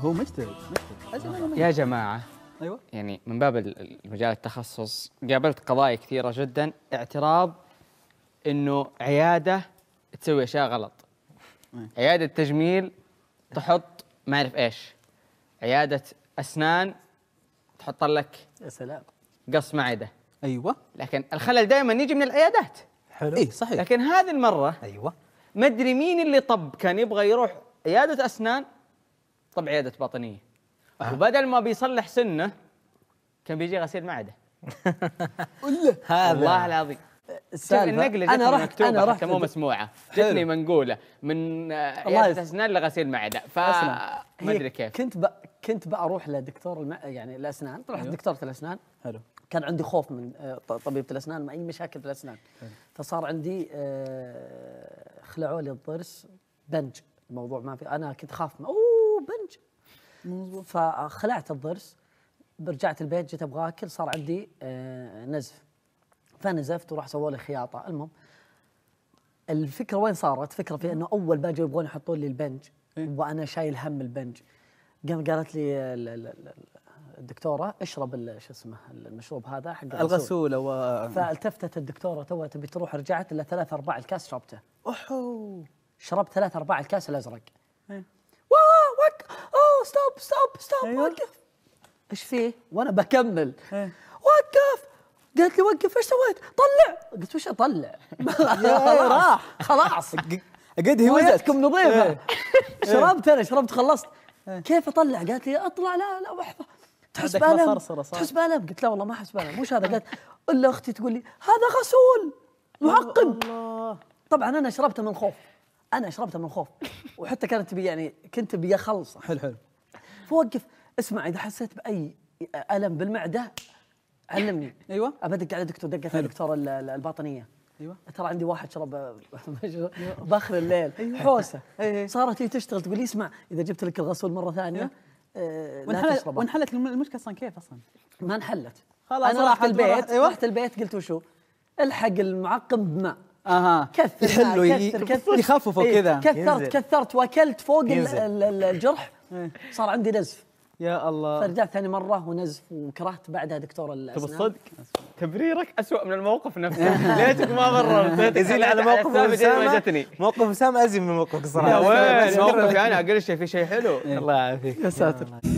هو مجتهد يا جماعه ايوه يعني من باب المجال التخصص قابلت قضايا كثيره جدا اعتراض انه عياده تسوي اشياء غلط إيه. عياده تجميل تحط ما اعرف ايش عياده اسنان تحط لك يا سلام قص معده ايوه لكن الخلل دائما يجي من العيادات حلو اي صحيح لكن هذه المره ايوه مدري مين اللي طب كان يبغى يروح عياده اسنان طب عياده باطنيه أه. وبدل ما بيصلح سنه كان بيجي غسيل معده هذا والله العظيم النقله انا رحت انا رحت مو مسموعه جتني منقوله من عياده اسنان لغسيل معده ف ما ادري كيف كنت ب... كنت بروح لدكتور الم... يعني الاسنان رحت أيوه. دكتوره الاسنان حلو كان عندي خوف من آه، طبيبه الاسنان مع مشاكل في الاسنان فصار عندي آه، خلعوا لي الضرس بنج الموضوع ما في انا كنت خاف اوه بنج فخلعت الضرس رجعت البيت جيت ابغى اكل صار عندي آه، نزف فنزفت وراح سووا لي خياطه المهم الفكره وين صارت؟ فكره في انه اول باجي يبغون يحطون لي البنج إيه. وانا شايل هم البنج قام قالت لي الدكتوره اشرب شو اسمه المشروب هذا حق الغسول و... فالتفتت الدكتوره توها تبي تروح رجعت الا ثلاث ارباع الكاس شربته اوحو شربت ثلاث ارباع الكاس الازرق إيه. وقف اوه ستوب ستوب ستوب أيوة. وقف ايش فيه؟ وانا بكمل أيه. وقف قالت لي وقف ايش سويت؟ طلع قلت وش اطلع؟ راح خلاص قد هويتكم نظيفه إيه. شربت انا شربت خلصت إيه. كيف اطلع؟ قالت لي اطلع لا لا واحفظ تحس بالم تحس بالم قلت لا والله ما احس بالم وش هذا؟ قالت الا اختي تقول لي هذا غسول معقم طبعا انا شربته من خوف انا شربتها من الخوف وحتى كانت بي يعني كنت ابي اخلص حلو حلو فوقف اسمع اذا حسيت باي الم بالمعده علمني ايوه ابدق على دكتور دقه على دكتور الباطنيه ايوه ترى عندي واحد شرب باخر الليل أيوة. حوسه أيوة. صارت هي تشتغل تقول لي اسمع اذا جبت لك الغسول مره ثانيه أيوة. آه وانحلت وانحلت المشكله اصلا كيف اصلا؟ ما انحلت خلاص انا رحت البيت أيوة. رحت البيت قلت وشو؟ الحق المعقم بماء اها كثر يحلوا يخففوا إيه، كذا كثرت كثرت واكلت فوق الجرح إيه. صار عندي نزف يا الله فرجعت ثاني مره ونزف وكرهت بعدها دكتور الاسنان تبي الصدق تبريرك اسوء من الموقف نفسه ليتك ما بررت يزيد على موقف وسام موقف وسام ازين من موقفك صراحه يا وين موقفي يعني انا اقل شيء في شيء حلو إيه. الله يعافيك يا ساتر